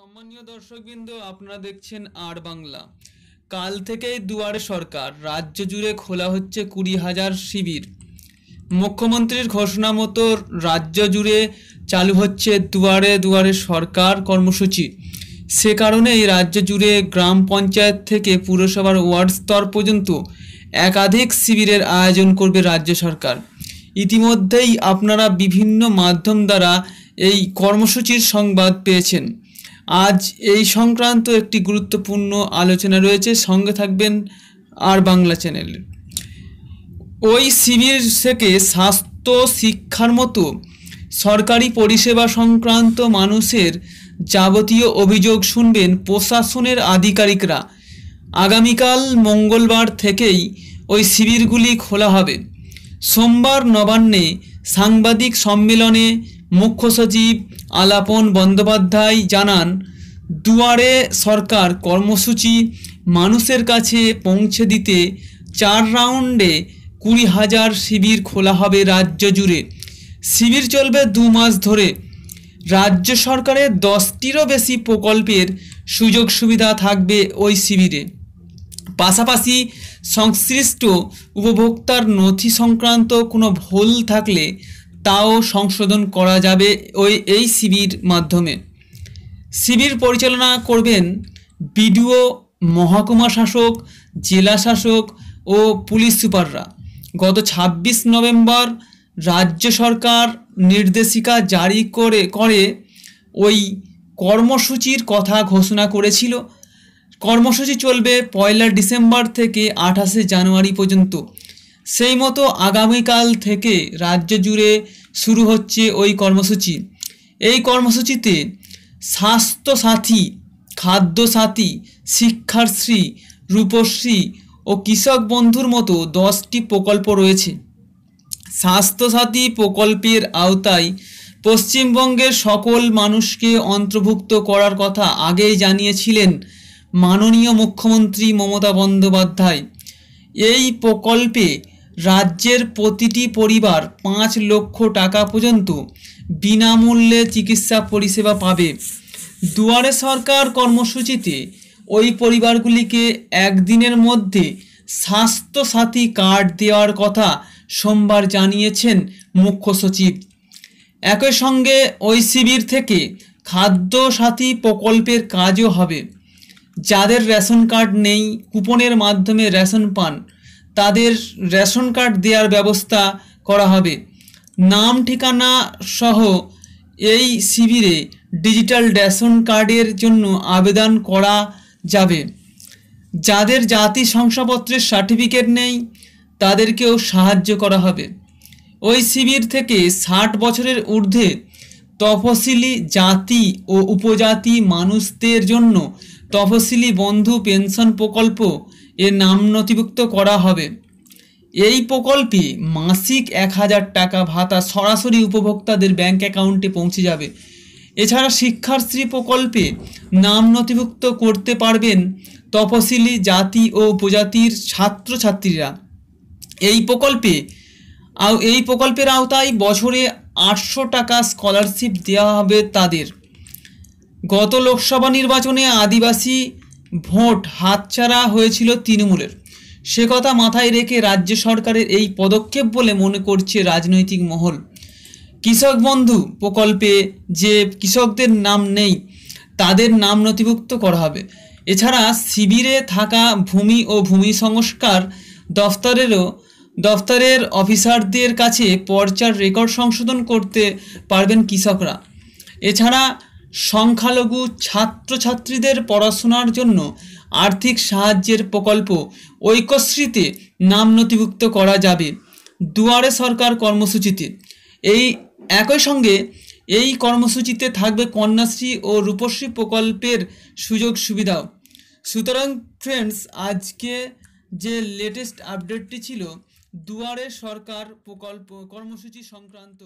সম্মানীয় দর্শকবৃন্দ আপনারা দেখছেন আর বাংলা কাল থেকেই দুয়ারে সরকার রাজ্য জুড়ে খোলা হচ্ছে কুড়ি হাজার শিবির মুখ্যমন্ত্রীর ঘোষণা মতো রাজ্য জুড়ে চালু হচ্ছে দুয়ারে দুয়ারে সরকার কর্মসূচি সে কারণে এই রাজ্য জুড়ে গ্রাম পঞ্চায়েত থেকে পুরসভার ওয়ার্ড স্তর পর্যন্ত একাধিক শিবিরের আয়োজন করবে রাজ্য সরকার ইতিমধ্যেই আপনারা বিভিন্ন মাধ্যম দ্বারা এই কর্মসূচির সংবাদ পেয়েছেন আজ এই সংক্রান্ত একটি গুরুত্বপূর্ণ আলোচনা রয়েছে সঙ্গে থাকবেন আর বাংলা চ্যানেল ওই শিবির থেকে স্বাস্থ্য শিক্ষার মতো সরকারি পরিষেবা সংক্রান্ত মানুষের যাবতীয় অভিযোগ শুনবেন প্রশাসনের আধিকারিকরা আগামীকাল মঙ্গলবার থেকেই ওই শিবিরগুলি খোলা হবে সোমবার নবান্নে সাংবাদিক সম্মেলনে মুখ্য সচিব আলাপন বন্দ্যোপাধ্যায় জানান দুয়ারে সরকার কর্মসূচি মানুষের কাছে পৌঁছে দিতে চার রাউন্ডে কুড়ি হাজার শিবির খোলা হবে রাজ্য জুড়ে শিবির চলবে দু মাস ধরে রাজ্য সরকারের দশটিরও বেশি প্রকল্পের সুযোগ সুবিধা থাকবে ওই শিবিরে পাশাপাশি সংশ্লিষ্ট উপভোক্তার নথি সংক্রান্ত কোনো ভুল থাকলে তাও সংশোধন করা যাবে ওই এই শিবির মাধ্যমে শিবির পরিচালনা করবেন বিডিও মহকুমা শাসক জেলা শাসক ও পুলিশ সুপাররা গত ২৬ নভেম্বর রাজ্য সরকার নির্দেশিকা জারি করে করে ওই কর্মসূচির কথা ঘোষণা করেছিল কর্মসূচি চলবে পয়লা ডিসেম্বর থেকে আঠাশে জানুয়ারি পর্যন্ত সেই মতো আগামীকাল থেকে রাজ্য জুড়ে শুরু হচ্ছে ওই কর্মসূচি এই কর্মসূচিতে স্বাস্থ্যসাথী খাদ্যসাথী শিক্ষাশ্রী রূপশ্রী ও কৃষক বন্ধুর মতো দশটি প্রকল্প রয়েছে স্বাস্থ্যসাথী প্রকল্পের আওতায় পশ্চিমবঙ্গের সকল মানুষকে অন্তর্ভুক্ত করার কথা আগেই জানিয়েছিলেন মাননীয় মুখ্যমন্ত্রী মমতা বন্দ্যোপাধ্যায় এই প্রকল্পে রাজ্যের প্রতিটি পরিবার পাঁচ লক্ষ টাকা পর্যন্ত বিনামূল্যে চিকিৎসা পরিষেবা পাবে দুয়ারে সরকার কর্মসূচিতে ওই পরিবারগুলিকে একদিনের মধ্যে স্বাস্থ্যসাথী কার্ড দেওয়ার কথা সোমবার জানিয়েছেন মুখ্য সচিব একই সঙ্গে ওই শিবির থেকে খাদ্য সাথী প্রকল্পের কাজও হবে যাদের রেশন কার্ড নেই কুপনের মাধ্যমে রেশন পান তাদের রেশন কার্ড দেওয়ার ব্যবস্থা করা হবে নাম ঠিকানা সহ এই শিবিরে ডিজিটাল রেশন কার্ডের জন্য আবেদন করা যাবে যাদের জাতি শংসাপত্রের সার্টিফিকেট নেই তাদেরকেও সাহায্য করা হবে ওই শিবির থেকে ষাট বছরের ঊর্ধ্বে তফসিলি জাতি ও উপজাতি মানুষদের জন্য তফসিলি বন্ধু পেনশন প্রকল্প এ নাম নথিভুক্ত করা হবে এই প্রকল্পে মাসিক এক হাজার টাকা ভাতা সরাসরি উপভোক্তাদের ব্যাংক অ্যাকাউন্টে পৌঁছে যাবে এছাড়া শিক্ষার্শ্রী প্রকল্পে নাম নথিভুক্ত করতে পারবেন তপশিলি জাতি ও উপজাতির ছাত্রছাত্রীরা এই প্রকল্পে এই প্রকল্পের আওতায় বছরে আটশো টাকা স্কলারশিপ দেওয়া হবে তাদের গত লোকসভা নির্বাচনে আদিবাসী ভোট হাতছাড়া হয়েছিল তৃণমূলের সে কথা মাথায় রেখে রাজ্য সরকারের এই পদক্ষেপ বলে মনে করছে রাজনৈতিক মহল কৃষক বন্ধু প্রকল্পে যে কৃষকদের নাম নেই তাদের নাম নথিভুক্ত করা হবে এছাড়া শিবিরে থাকা ভূমি ও ভূমি সংস্কার দফতরেরও দফতরের অফিসারদের কাছে পর্চার রেকর্ড সংশোধন করতে পারবেন কৃষকরা এছাড়া সংখ্যালঘু ছাত্রছাত্রীদের পড়াশোনার জন্য আর্থিক সাহায্যের প্রকল্প ঐক্যশ্রীতে নাম নথিভুক্ত করা যাবে দুয়ারে সরকার কর্মসূচিতে এই একই সঙ্গে এই কর্মসূচিতে থাকবে কন্যাশ্রী ও রূপশ্রী প্রকল্পের সুযোগ সুবিধাও সুতরাং ফ্রেন্ডস আজকে যে লেটেস্ট আপডেটটি ছিল দুয়ারে সরকার প্রকল্প কর্মসূচি সংক্রান্ত